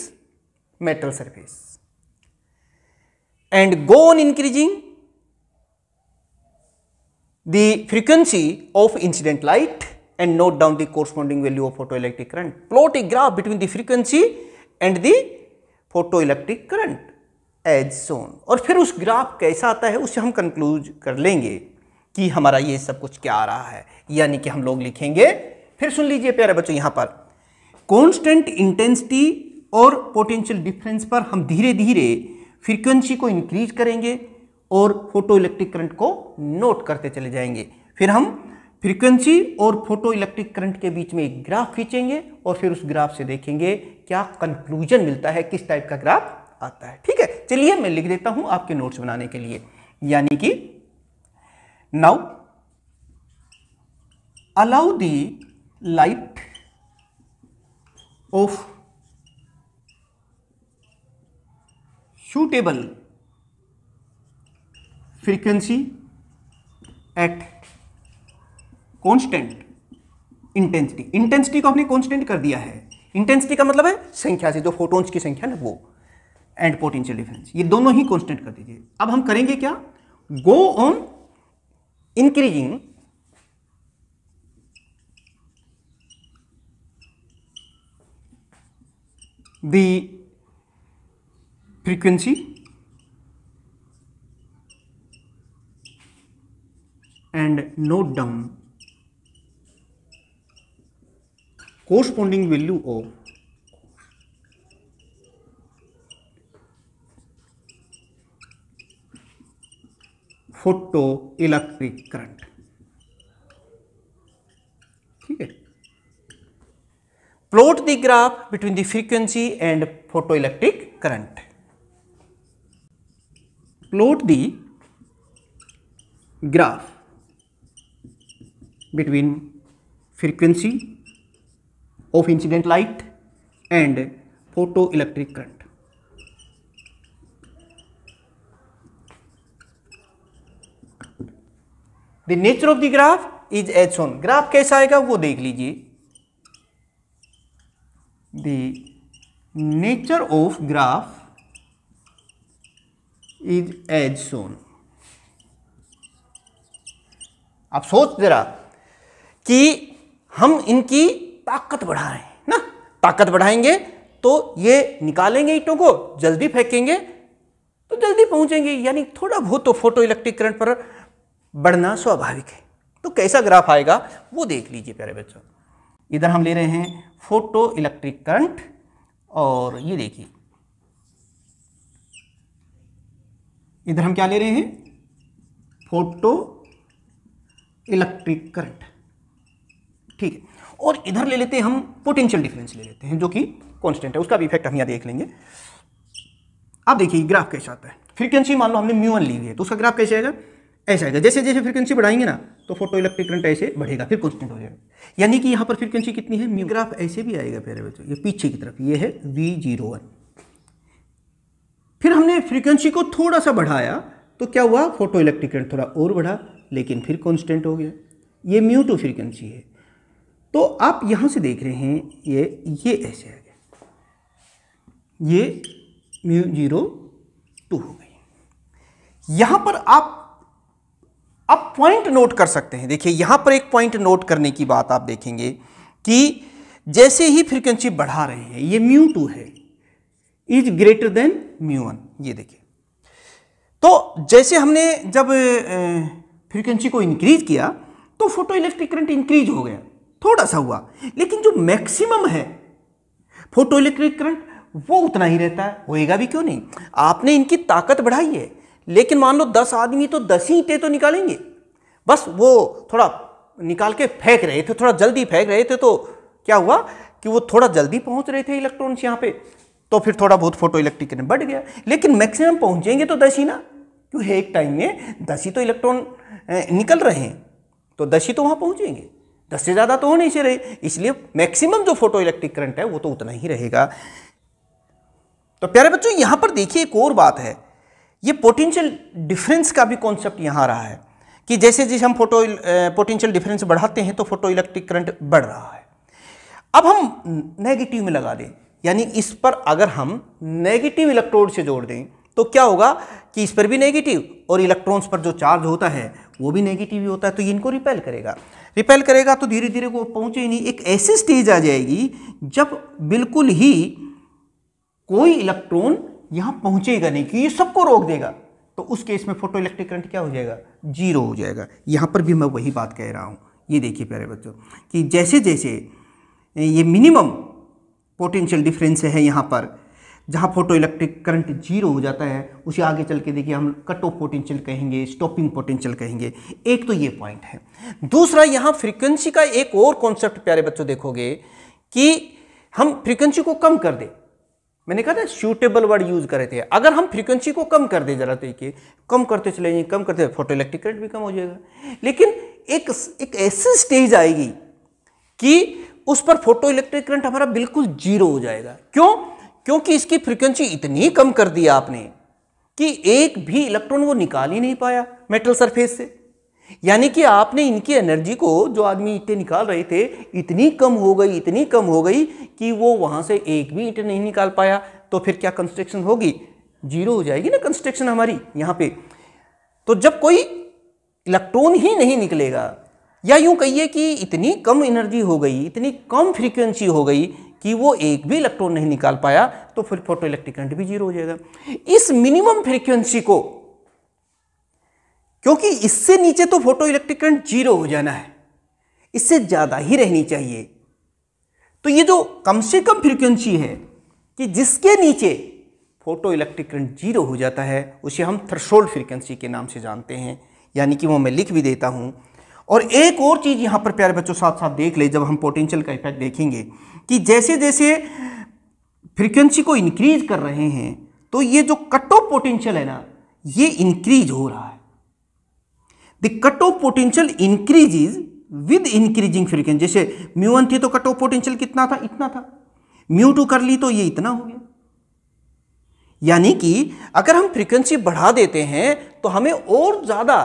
metal surface and go on increasing the frequency of incident light and note down the corresponding value of photoelectric current. Plot a graph between the frequency and the photoelectric current as shown और फिर उस graph कैसा आता है उसे हम कंक्लूज कर लेंगे कि हमारा ये सब कुछ क्या आ रहा है यानी कि हम लोग लिखेंगे फिर सुन लीजिए प्यारे बच्चों यहाँ पर कॉन्स्टेंट इंटेंसिटी और पोटेंशियल डिफरेंस पर हम धीरे धीरे फ्रीक्वेंसी को इंक्रीज करेंगे और फोटो इलेक्ट्रिक करंट को नोट करते चले जाएंगे फिर हम फ्रीक्वेंसी और फोटो इलेक्ट्रिक करंट के बीच में एक ग्राफ खींचेंगे और फिर उस ग्राफ से देखेंगे क्या कंक्लूजन मिलता है किस टाइप का ग्राफ आता है ठीक है चलिए मैं लिख देता हूं आपके नोट्स बनाने के लिए यानी कि now allow the light of suitable frequency at constant intensity intensity को आपने कांस्टेंट कर दिया है इंटेंसिटी का मतलब है संख्या से जो फोटोन्स की संख्या है वो एंड पोटेंशियल डिफरेंस ये दोनों ही कांस्टेंट कर दीजिए अब हम करेंगे क्या go on increasing the frequency and note down corresponding value of photoelectric current. Plot the graph between the frequency and photoelectric current. Plot the graph between frequency of incident light and photoelectric current. The nature of the graph is as shown. Graph कैसा आएगा वो देख लीजिए The nature of graph is as shown. आप सोच जरा कि हम इनकी ताकत बढ़ा रहे हैं ना ताकत बढ़ाएंगे तो ये निकालेंगे ईंटों को जल्दी फेंकेंगे तो जल्दी पहुंचेंगे यानी थोड़ा बहुत तो फोटो इलेक्ट्रिक करंट पर बढ़ना स्वाभाविक है तो कैसा ग्राफ आएगा वो देख लीजिए प्यारे बच्चों इधर हम ले रहे हैं फोटो इलेक्ट्रिक करंट और ये देखिए इधर हम क्या ले रहे हैं फोटो इलेक्ट्रिक करंट ठीक है और इधर ले लेते हैं हम पोटेंशियल डिफरेंस ले लेते हैं जो कि कॉन्स्टेंट है उसका भी इफेक्ट हम यहाँ देख लेंगे अब देखिए ग्राफ कैसा आता है फ्रीक्वेंसी मान लो हमने म्यूअन ली हुई है तो उसका ग्राफ कैसे आएगा ऐसा आएगा जैसे जैसे फ्रीक्वेंसी बढ़ाएंगे ना तो फोटो इलेक्ट्रिक करंट ऐसे बढ़ेगा फिर कॉन्स्टेंट हो जाएगा यानी कि यहाँ पर फ्रीक्वेंसी कितनी है म्यू ग्राफ ऐसे भी आएगा प्यारे बच्चों ये पीछे की तरफ ये है वी जीरो वन फिर हमने फ्रीक्वेंसी को थोड़ा सा बढ़ाया तो क्या हुआ फोटो इलेक्ट्रिक करंट थोड़ा और बढ़ा लेकिन फिर कॉन्स्टेंट हो गया ये म्यू टू फ्रीक्वेंसी है तो आप यहां से देख रहे हैं ये ये ऐसे आ गया ये म्यू जीरो टू हो गई यहां पर आप आप पॉइंट नोट कर सकते हैं देखिए यहां पर एक पॉइंट नोट करने की बात आप देखेंगे कि जैसे ही फ्रीक्वेंसी बढ़ा रहे हैं ये म्यू टू है is greater than mu one ये देखिए तो जैसे हमने जब फ्रीक्वेंसी को इंक्रीज किया तो फोटो इलेक्ट्रिक करंट इंक्रीज हो गया थोड़ा सा हुआ लेकिन जो मैक्सिमम है फोटो इलेक्ट्रिक करंट वो उतना ही रहता है होएगा भी क्यों नहीं आपने इनकी ताकत बढ़ाई है लेकिन मान लो दस आदमी तो दस ही तो निकालेंगे बस वो थोड़ा निकाल के फेंक रहे थे थोड़ा जल्दी फेंक रहे थे तो क्या हुआ कि वो थोड़ा जल्दी पहुंच रहे थे इलेक्ट्रॉन्स यहाँ पे तो फिर थोड़ा बहुत फोटो इलेक्ट्रिक करंट बढ़ गया लेकिन मैक्सिमम पहुंचेंगे तो दस ही ना क्योंकि एक टाइम में दस ही तो इलेक्ट्रॉन निकल रहे हैं तो दस ही तो वहाँ पहुँचेंगे दस से ज़्यादा तो नहीं चाहिए इसलिए मैक्सिमम जो फोटो इलेक्ट्रिक करंट है वो तो उतना ही रहेगा तो प्यारे बच्चों यहाँ पर देखिए एक और बात है ये पोटेंशियल डिफरेंस का भी कॉन्सेप्ट यहाँ रहा है कि जैसे जैसे हम फोटो पोटेंशियल डिफरेंस बढ़ाते हैं तो फोटो इलेक्ट्रिक करंट बढ़ रहा है अब हम नेगेटिव में लगा दें यानी इस पर अगर हम नेगेटिव इलेक्ट्रोड से जोड़ दें तो क्या होगा कि इस पर भी नेगेटिव और इलेक्ट्रॉन्स पर जो चार्ज होता है वो भी नेगेटिव ही होता है तो इनको रिपेल करेगा रिपेल करेगा तो धीरे धीरे वो पहुँचे ही नहीं एक ऐसी स्टेज आ जाएगी जब बिल्कुल ही कोई इलेक्ट्रॉन यहाँ पहुँचेगा नहीं कि ये सबको रोक देगा तो उस केस में फोटो इलेक्ट्रिक करंट क्या हो जाएगा जीरो हो जाएगा यहाँ पर भी मैं वही बात कह रहा हूँ ये देखिए प्यारे बच्चों कि जैसे जैसे ये मिनिमम पोटेंशियल डिफरेंस है यहाँ पर जहाँ फोटो इलेक्ट्रिक करंट जीरो हो जाता है उसे आगे चल के देखिए हम कट ऑफ पोटेंशियल कहेंगे स्टॉपिंग पोटेंशियल कहेंगे एक तो ये पॉइंट है दूसरा यहाँ फ्रीक्वेंसी का एक और कॉन्सेप्ट प्यारे बच्चों देखोगे कि हम फ्रीक्वेंसी को कम कर दें मैंने कहा था सूटेबल वर्ड यूज करे थे अगर हम फ्रीक्वेंसी को कम कर दें जरा देखिए कम करते चले जाएंगे कम करते फोटो इलेक्ट्रिक करंट भी कम हो जाएगा लेकिन एक एक ऐसी स्टेज आएगी कि उस पर फोटो इलेक्ट्रिक करंट हमारा बिल्कुल जीरो हो जाएगा क्यों क्योंकि इसकी फ्रीक्वेंसी इतनी कम कर दी आपने कि एक भी इलेक्ट्रॉन वो निकाल ही नहीं पाया मेटल सरफेस से यानी कि आपने इनकी एनर्जी को जो आदमी इतने निकाल रहे थे इतनी कम हो गई इतनी कम हो गई कि वो वहां से एक भी ईंट नहीं निकाल पाया तो फिर क्या कंस्ट्रक्शन होगी जीरो हो जाएगी ना कंस्ट्रक्शन हमारी यहां पे तो जब कोई इलेक्ट्रॉन ही नहीं निकलेगा या यूं कहिए कि इतनी कम एनर्जी हो गई इतनी कम फ्रीक्वेंसी हो गई कि वो एक भी इलेक्ट्रॉन नहीं निकाल पाया तो फिर फोटो इलेक्ट्रिक करंट भी जीरो हो जाएगा इस मिनिमम फ्रीक्वेंसी को क्योंकि इससे नीचे तो फोटो इलेक्ट्रिक करंट जीरो हो जाना है इससे ज़्यादा ही रहनी चाहिए तो ये जो कम से कम फ्रीक्वेंसी है कि जिसके नीचे फोटो इलेक्ट्रिक करंट जीरो हो जाता है उसे हम थ्रेशोल्ड फ्रीक्वेंसी के नाम से जानते हैं यानी कि वो मैं लिख भी देता हूं और एक और चीज़ यहां पर प्यारे बच्चों साथ साथ देख ले जब हम पोटेंशियल का इफेक्ट देखेंगे कि जैसे जैसे फ्रीक्वेंसी को इंक्रीज कर रहे हैं तो ये जो कट ऑफ पोटेंशियल है ना ये इंक्रीज हो रहा है the cut off potential increase is with increasing frequency जैसे म्यू वन थी तो कट ऑफ पोटेंशियल कितना था इतना था म्यू टू कर ली तो ये इतना हो गया यानी कि अगर हम फ्रीक्वेंसी बढ़ा देते हैं तो हमें और ज़्यादा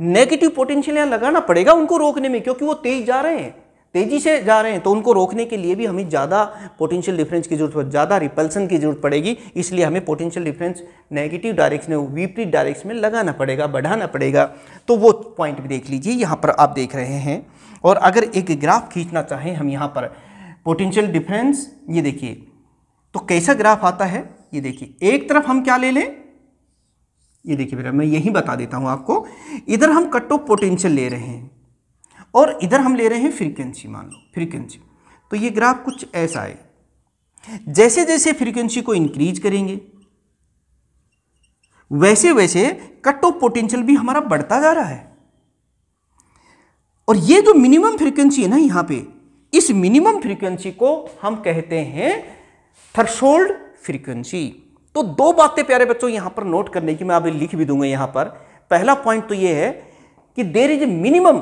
नेगेटिव पोटेंशियल यहां लगाना पड़ेगा उनको रोकने में क्योंकि वो तेज जा रहे हैं तेज़ी से जा रहे हैं तो उनको रोकने के लिए भी हमें ज़्यादा पोटेंशियल डिफरेंस की जरूरत ज़्यादा रिपल्सन की जरूरत पड़ेगी इसलिए हमें पोटेंशियल डिफरेंस नेगेटिव डायरेक्शन में विपरीत डायरेक्शन में लगाना पड़ेगा बढ़ाना पड़ेगा तो वो पॉइंट भी देख लीजिए यहाँ पर आप देख रहे हैं और अगर एक ग्राफ खींचना चाहें हम यहाँ पर पोटेंशियल डिफरेंस ये देखिए तो कैसा ग्राफ आता है ये देखिए एक तरफ हम क्या ले लें ये देखिए बेटा मैं यही बता देता हूँ आपको इधर हम कट ऑफ पोटेंशियल ले रहे हैं और इधर हम ले रहे हैं फ्रीक्वेंसी मान लो फ्रीक्वेंसी तो ये ग्राफ कुछ ऐसा है जैसे जैसे फ्रीक्वेंसी को इंक्रीज करेंगे वैसे वैसे कट ऑफ पोटेंशियल भी हमारा बढ़ता जा रहा है और ये जो मिनिमम फ्रीक्वेंसी है ना यहां पे इस मिनिमम फ्रीक्वेंसी को हम कहते हैं थर्सोल्ड फ्रीक्वेंसी तो दो बातें प्यारे बच्चों यहां पर नोट करने की मैं आप लिख भी दूंगा यहां पर पहला पॉइंट तो ये है कि there is minimum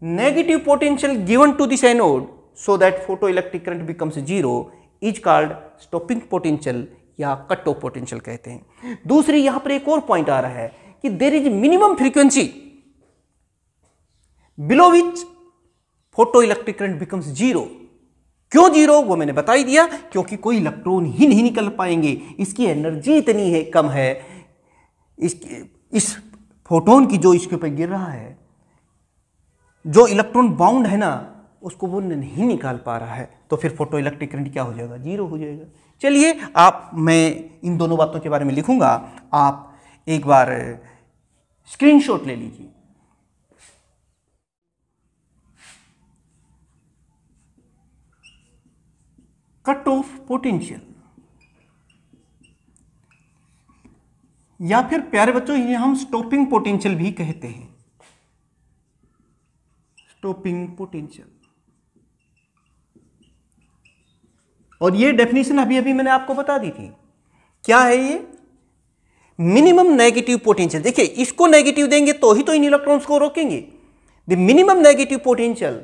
negative potential given to this anode so that photoelectric current becomes zero is called stopping potential या कट ऑफ पोटेंशियल कहते हैं दूसरी यहां पर एक और पॉइंट आ रहा है कि there is minimum frequency below which photo electric current becomes zero क्यों जीरो वो मैंने बता ही दिया क्योंकि कोई इलेक्ट्रॉन ही नहीं निकल पाएंगे इसकी एनर्जी इतनी है कम है इस, इस फोटोन की जो इसके ऊपर गिर रहा है जो इलेक्ट्रॉन बाउंड है ना उसको वो नहीं निकाल पा रहा है तो फिर फोटो इलेक्ट्रिक करंट क्या हो जाएगा जीरो हो जाएगा चलिए आप मैं इन दोनों बातों के बारे में लिखूंगा आप एक बार स्क्रीनशॉट ले लीजिए कट ऑफ पोटेंशियल या फिर प्यारे बच्चों ये हम स्टॉपिंग पोटेंशियल भी कहते हैं स्टॉपिंग पोटेंशियल और ये डेफिनेशन अभी अभी मैंने आपको बता दी थी क्या है ये मिनिमम नेगेटिव पोटेंशियल देखिए इसको नेगेटिव देंगे तो ही तो इन इलेक्ट्रॉन्स को रोकेंगे the minimum negative potential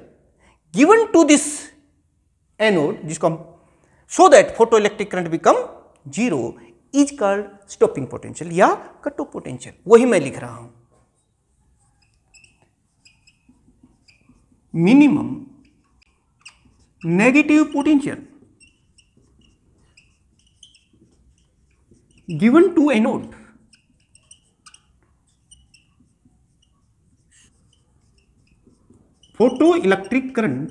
given to this anode जिसको हम so that photo electric current become zero is called stopping potential या कट ऑफ पोटेंशियल वही मैं लिख रहा हूं minimum negative potential given to a node photoelectric current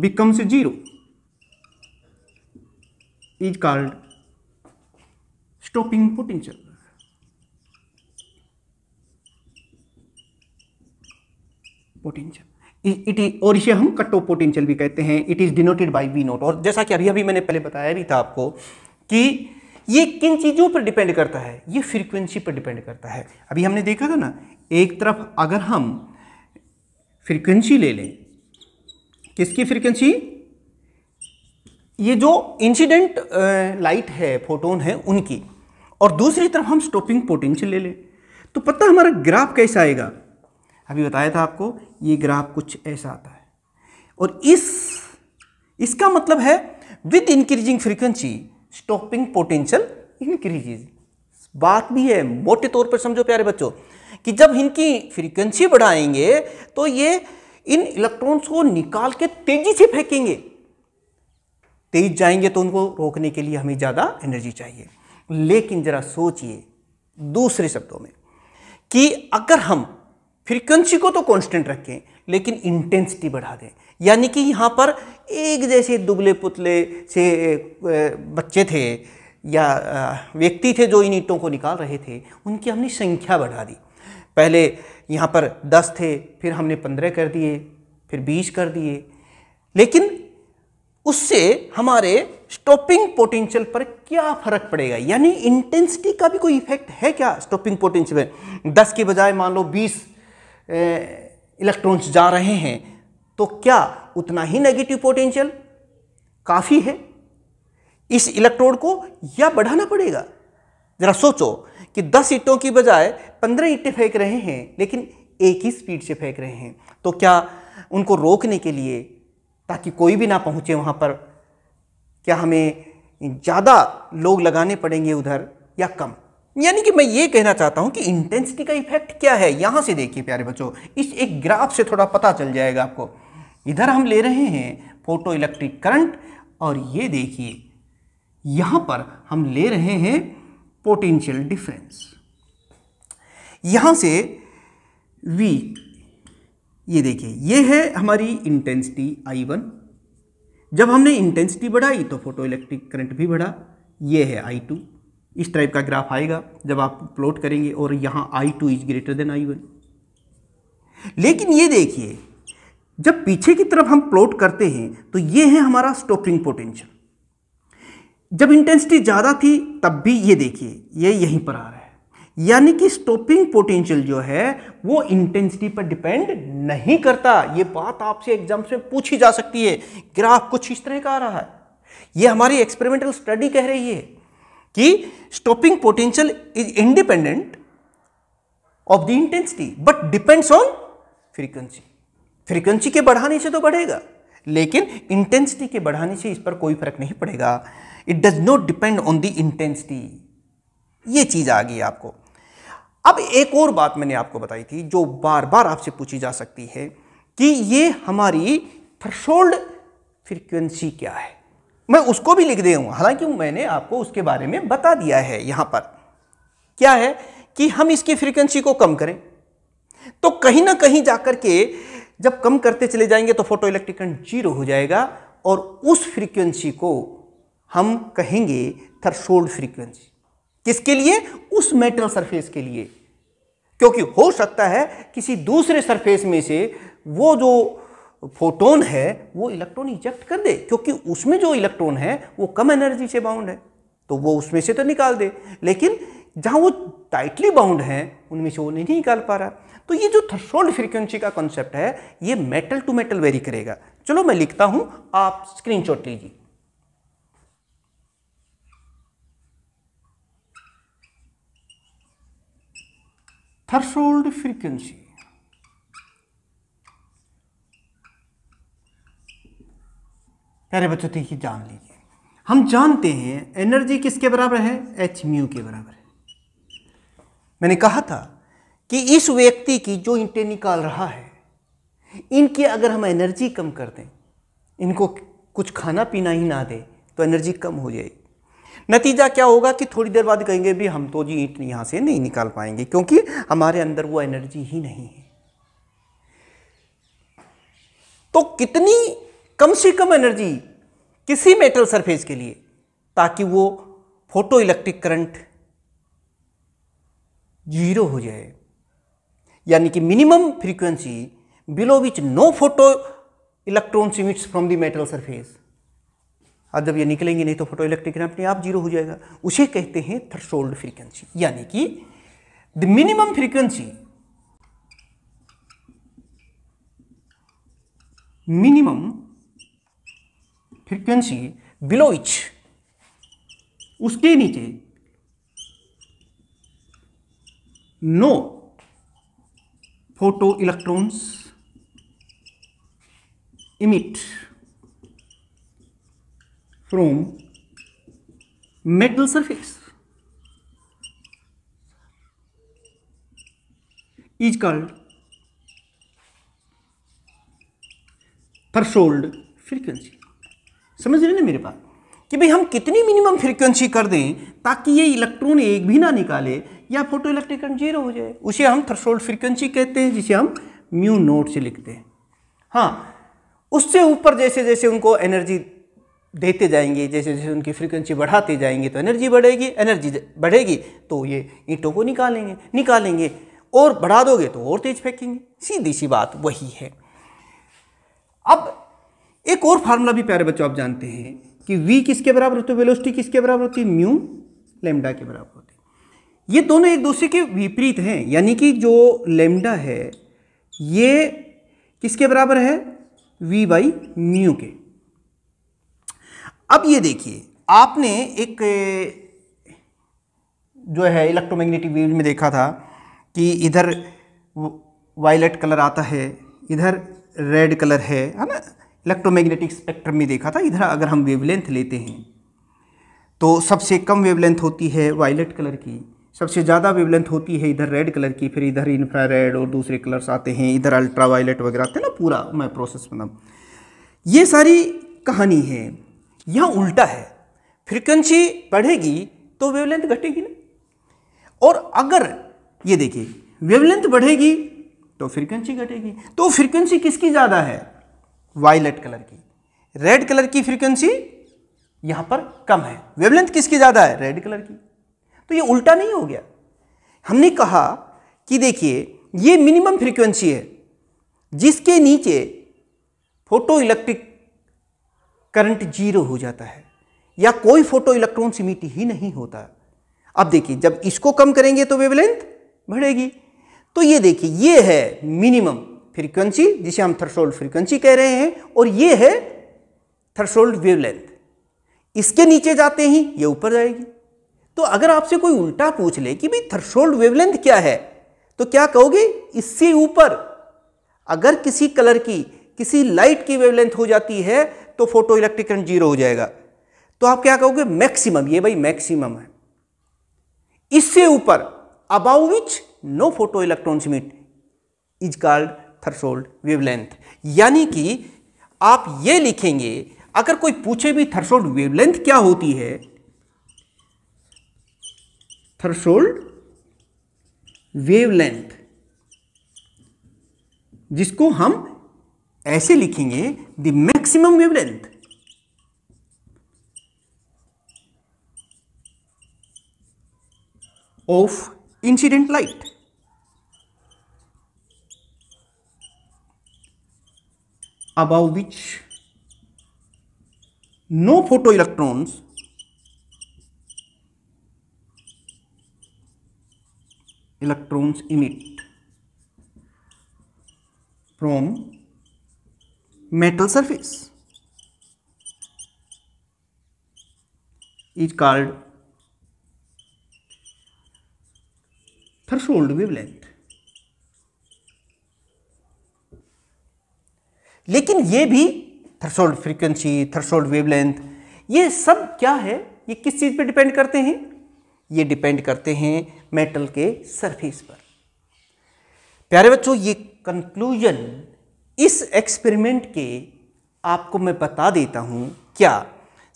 becomes zero is called stopping potential potential it is और इसे हम cut off potential भी कहते हैं it is denoted by V naught और जैसा कि अभी अभी मैंने पहले बताया भी था आपको कि ये किन चीज़ों पर डिपेंड करता है ये फ्रीक्वेंसी पर डिपेंड करता है अभी हमने देखा था ना एक तरफ अगर हम फ्रीक्वेंसी ले लें किसकी फ्रीक्वेंसी ये जो इंसिडेंट लाइट है फोटोन है उनकी और दूसरी तरफ हम स्टॉपिंग पोटेंशियल ले लें तो पता हमारा ग्राफ कैसा आएगा अभी बताया था आपको ये ग्राफ कुछ ऐसा आता है और इस इसका मतलब है with increasing frequency stopping potential increasing बात भी है मोटे तौर पर समझो प्यारे बच्चों कि जब इनकी फ्रीक्वेंसी बढ़ाएंगे तो ये इन इलेक्ट्रॉन्स को निकाल के तेजी से फेंकेंगे तेज जाएंगे तो उनको रोकने के लिए हमें ज़्यादा एनर्जी चाहिए लेकिन ज़रा सोचिए दूसरे शब्दों में कि अगर हम फ्रीक्वेंसी को तो कांस्टेंट रखें लेकिन इंटेंसिटी बढ़ा दें यानी कि यहाँ पर एक जैसे दुबले पुतले से बच्चे थे या व्यक्ति थे जो इन ईंटों को निकाल रहे थे उनकी हमने संख्या बढ़ा दी पहले यहाँ पर दस थे फिर हमने पंद्रह कर दिए फिर बीस कर दिए लेकिन उससे हमारे स्टॉपिंग पोटेंशियल पर क्या फर्क पड़ेगा यानी इंटेंसिटी का भी कोई इफेक्ट है क्या स्टॉपिंग पोटेंशियल में दस के बजाय मान लो बीस इलेक्ट्रॉन्स जा रहे हैं तो क्या उतना ही नेगेटिव पोटेंशियल काफ़ी है इस इलेक्ट्रोड को या बढ़ाना पड़ेगा ज़रा सोचो कि 10 ईटों की बजाय 15 ईटें फेंक रहे हैं लेकिन एक ही स्पीड से फेंक रहे हैं तो क्या उनको रोकने के लिए ताकि कोई भी ना पहुँचे वहाँ पर क्या हमें ज़्यादा लोग लगाने पड़ेंगे उधर या कम यानी कि मैं ये कहना चाहता हूँ कि इंटेंसिटी का इफेक्ट क्या है यहाँ से देखिए प्यारे बच्चों इस एक ग्राफ से थोड़ा पता चल जाएगा आपको इधर हम ले रहे हैं फोटो इलेक्ट्रिक करंट और ये देखिए यहाँ पर हम ले रहे हैं पोटेंशियल डिफरेंस यहाँ से V ये देखिए ये है हमारी इंटेंसिटी I1 जब हमने इंटेंसिटी बढ़ाई तो फोटो इलेक्ट्रिक करंट भी बढ़ा ये है I2 इस टाइप का ग्राफ आएगा जब आप प्लॉट करेंगे और यहाँ I two is greater than I one लेकिन ये देखिए जब पीछे की तरफ हम प्लॉट करते हैं तो ये है हमारा स्टॉपिंग पोटेंशियल जब इंटेंसिटी ज़्यादा थी तब भी ये देखिए ये यहीं पर आ रहा है यानी कि स्टॉपिंग पोटेंशियल जो है वो इंटेंसिटी पर डिपेंड नहीं करता ये बात आपसे एग्जाम्स में पूछी जा सकती है ग्राफ कुछ इस तरह का आ रहा है ये हमारी एक्सपेरिमेंटल स्टडी कह रही है कि stopping potential is independent of the intensity but depends on frequency frequency के बढ़ाने से तो बढ़ेगा लेकिन इंटेंसिटी के बढ़ाने से इस पर कोई फर्क नहीं पड़ेगा it does not depend on the intensity ये चीज़ आ गई आपको अब एक और बात मैंने आपको बताई थी जो बार बार आपसे पूछी जा सकती है कि ये हमारी थ्रेशोल्ड फ्रीक्वेंसी क्या है मैं उसको भी लिख दे हूँ हालांकि मैंने आपको उसके बारे में बता दिया है यहाँ पर क्या है कि हम इसकी फ्रीक्वेंसी को कम करें तो कहीं ना कहीं जाकर के जब कम करते चले जाएंगे तो फोटो इलेक्ट्रिक करंट जीरो हो जाएगा और उस फ्रीक्वेंसी को हम कहेंगे थर्सोल्ड फ्रीक्वेंसी किसके लिए उस मेटल सरफेस के लिए क्योंकि हो सकता है किसी दूसरे सरफेस में से वो जो फोटोन है वो इलेक्ट्रॉन इजेक्ट कर दे क्योंकि उसमें जो इलेक्ट्रॉन है वो कम एनर्जी से बाउंड है तो वो उसमें से तो निकाल दे लेकिन जहाँ वो टाइटली बाउंड हैं उनमें से वो नहीं निकाल पा रहा तो ये जो थ्रेशोल्ड फ्रीक्वेंसी का कॉन्सेप्ट है ये मेटल टू मेटल वेरी करेगा चलो मैं लिखता हूँ आप स्क्रीन लीजिए थर्सोल्ड फ्रीक्वेंसी प्यारे बच्चों देखिए जान लीजिए हम जानते हैं एनर्जी किसके बराबर है एच म्यू के बराबर है मैंने कहा था कि इस व्यक्ति की जो इंटे निकाल रहा है इनकी अगर हम एनर्जी कम कर दें इनको कुछ खाना पीना ही ना दें तो एनर्जी कम हो जाएगी नतीजा क्या होगा कि थोड़ी देर बाद कहेंगे भी हम तो जी ईंट यहाँ से नहीं निकाल पाएंगे क्योंकि हमारे अंदर वो एनर्जी ही नहीं है तो कितनी कम से कम एनर्जी किसी मेटल सरफेस के लिए ताकि वो फोटो इलेक्ट्रिक करंट जीरो हो जाए यानी कि minimum frequency below which no photo electrons emits from the metal surface और जब ये निकलेंगे नहीं तो फोटो इलेक्ट्रिक करंट अपने आप जीरो हो जाएगा उसे कहते हैं थ्रशोल्ड फ्रीक्वेंसी यानी कि the minimum frequency minimum frequency below which उसके नीचे no photo electrons emit from metal surface is called threshold frequency समझ रहे ना मेरे बात कि भाई हम कितनी मिनिमम फ्रिक्वेंसी कर दें ताकि ये इलेक्ट्रॉन एक भी ना निकाले या फोटो इलेक्ट्रिक करंट जीरो हो जाए उसे हम थ्रेशोल्ड फ्रिक्वेंसी कहते हैं जिसे हम म्यू नोट से लिखते हैं हाँ उससे ऊपर जैसे जैसे उनको एनर्जी देते जाएंगे जैसे जैसे उनकी फ्रिक्वेंसी बढ़ाते जाएंगे तो एनर्जी बढ़ेगी एनर्जी बढ़ेगी तो ये ईंटों को निकालेंगे निकालेंगे और बढ़ा दोगे तो और तेज फेंकेंगे सीधी सी बात वही है अब एक और फार्मूला भी प्यारे बच्चों आप जानते हैं कि v किसके बराबर होती है वेलोसिटी किसके बराबर होती है म्यू लेमडा के बराबर होती है ये दोनों एक दूसरे के विपरीत हैं यानी कि जो लेमडा है ये किसके बराबर है v बाई म्यू के अब ये देखिए आपने एक जो है इलेक्ट्रोमैग्नेटिक वेव में देखा था कि इधर वायलेट कलर आता है इधर रेड कलर है है ना इलेक्ट्रोमैग्नेटिक स्पेक्ट्रम में देखा था इधर अगर हम वेवलेंथ लेते हैं तो सबसे कम वेवलेंथ होती है वायलेट कलर की सबसे ज़्यादा वेवलेंथ होती है इधर रेड कलर की फिर इधर इन्फ्रा और दूसरे कलर्स आते हैं इधर अल्ट्रा वायलेट वगैरह आते हैं ना पूरा मैं प्रोसेस मतलब ये सारी कहानी है यह उल्टा है फ्रिक्वेंसी बढ़ेगी तो वेवलेंथ घटेगी ना और अगर ये देखिए वेवलेंथ बढ़ेगी तो फ्रिक्वेंसी घटेगी तो फ्रिक्वेंसी किसकी ज़्यादा है वायलेट कलर की रेड कलर की फ्रीक्वेंसी यहां पर कम है वेवलेंथ किसकी ज़्यादा है रेड कलर की तो ये उल्टा नहीं हो गया हमने कहा कि देखिए ये मिनिमम फ्रीक्वेंसी है जिसके नीचे फोटो इलेक्ट्रिक करंट जीरो हो जाता है या कोई फोटो इलेक्ट्रॉन सिमिट ही नहीं होता अब देखिए जब इसको कम करेंगे तो वेवलेंथ बढ़ेगी तो ये देखिए ये है मिनिमम फ्रीक्वेंसी जिसे हम थर्सोल्ड फ्रीक्वेंसी कह रहे हैं और ये है थर्सोल्ड वेवलेंथ इसके नीचे जाते ही ये ऊपर जाएगी तो अगर आपसे कोई उल्टा पूछ ले कि भाई थर्सोल्ड वेवलेंथ क्या है तो क्या कहोगे इससे ऊपर अगर किसी कलर की किसी लाइट की वेवलेंथ हो जाती है तो फोटो इलेक्ट्रिक करंट जीरो हो जाएगा तो आप क्या कहोगे मैक्सिमम ये भाई मैक्सिमम है इससे ऊपर above which no photo electron emit is called threshold wavelength यानी कि आप ये लिखेंगे अगर कोई पूछे भी थर्सोल्ड वेवलेंथ क्या होती है थर्सोल्ड वेवलेंथ जिसको हम ऐसे लिखेंगे the maximum wavelength of incident light above which no photoelectrons electrons emit from metal surface is called threshold wavelength लेकिन ये भी थ्रसोल्ड फ्रीक्वेंसी थ्रसोल्ड वेवलेंथ ये सब क्या है ये किस चीज़ पे डिपेंड करते हैं ये डिपेंड करते हैं मेटल के सरफेस पर प्यारे बच्चों ये कंक्लूजन इस एक्सपेरिमेंट के आपको मैं बता देता हूँ क्या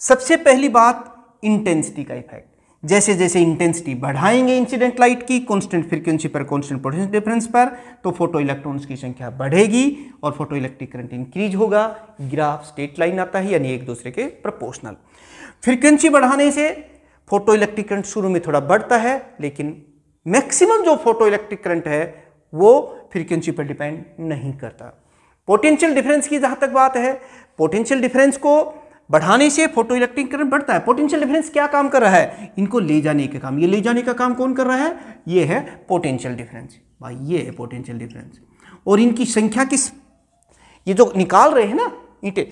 सबसे पहली बात इंटेंसिटी का इफेक्ट जैसे जैसे इंटेंसिटी बढ़ाएंगे इंसिडेंट लाइट की कांस्टेंट फ्रीक्वेंसी पर कांस्टेंट पोटेंशियल डिफरेंस पर तो फोटो इलेक्ट्रॉन्स की संख्या बढ़ेगी और फोटो इलेक्ट्रिक करंट इंक्रीज होगा ग्राफ स्टेट लाइन आता है यानी एक दूसरे के प्रपोर्शनल फ्रीक्वेंसी बढ़ाने से फोटो इलेक्ट्रिक करंट शुरू में थोड़ा बढ़ता है लेकिन मैक्सिमम जो फोटो इलेक्ट्रिक करंट है वो फ्रीक्वेंसी पर डिपेंड नहीं करता पोटेंशियल डिफरेंस की जहाँ तक बात है पोटेंशियल डिफरेंस को बढ़ाने से फोटो इलेक्ट्रिक करंट बढ़ता है पोटेंशियल डिफरेंस क्या काम कर रहा है इनको ले जाने का काम ये ले जाने का काम कौन कर रहा है ये है पोटेंशियल डिफरेंस भाई ये है पोटेंशियल डिफरेंस और इनकी संख्या किस ये जो निकाल रहे हैं ना ईटे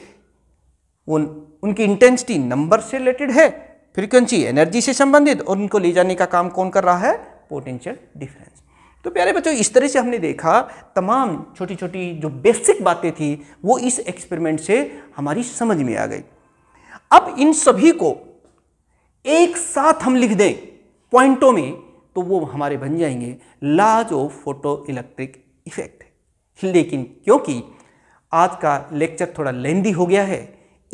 उन उनकी इंटेंसिटी नंबर से रिलेटेड है फ्रिक्वेंसी एनर्जी से संबंधित और इनको ले जाने का काम कौन कर रहा है पोटेंशियल डिफरेंस तो प्यारे बच्चों इस तरह से हमने देखा तमाम छोटी छोटी जो बेसिक बातें थी वो इस एक्सपेरिमेंट से हमारी समझ में आ गई अब इन सभी को एक साथ हम लिख दें पॉइंटों में तो वो हमारे बन जाएंगे लाज ऑफ फोटो इलेक्ट्रिक इफेक्ट लेकिन क्योंकि आज का लेक्चर थोड़ा लेंदी हो गया है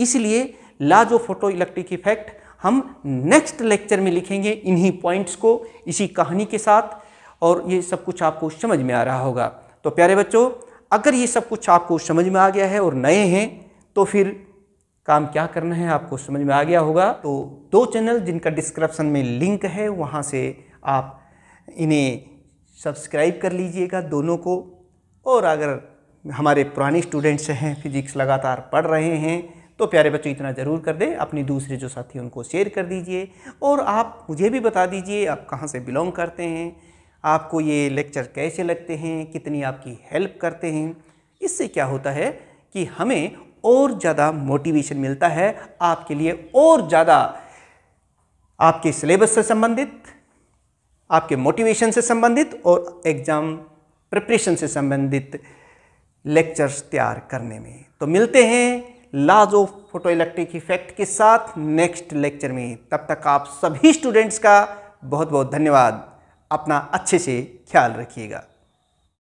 इसलिए laws of photo electric effect हम नेक्स्ट लेक्चर में लिखेंगे इन्हीं पॉइंट्स को इसी कहानी के साथ और ये सब कुछ आपको समझ में आ रहा होगा तो प्यारे बच्चों अगर ये सब कुछ आपको समझ में आ गया है और नए हैं तो फिर काम क्या करना है आपको समझ में आ गया होगा तो दो चैनल जिनका डिस्क्रिप्शन में लिंक है वहाँ से आप इन्हें सब्सक्राइब कर लीजिएगा दोनों को और अगर हमारे पुराने स्टूडेंट्स हैं फिजिक्स लगातार पढ़ रहे हैं तो प्यारे बच्चों इतना ज़रूर कर दें अपने दूसरे जो साथी उनको शेयर कर दीजिए और आप मुझे भी बता दीजिए आप कहाँ से बिलोंग करते हैं आपको ये लेक्चर कैसे लगते हैं कितनी आपकी हेल्प करते हैं इससे क्या होता है कि हमें और ज़्यादा मोटिवेशन मिलता है आपके लिए और ज़्यादा आपके सिलेबस से संबंधित आपके मोटिवेशन से संबंधित और एग्ज़ाम प्रिपरेशन से संबंधित लेक्चर्स तैयार करने में तो मिलते हैं लाज ऑफ फोटो इलेक्ट्रिक इफेक्ट के साथ नेक्स्ट लेक्चर में तब तक आप सभी स्टूडेंट्स का बहुत बहुत धन्यवाद अपना अच्छे से ख्याल रखिएगा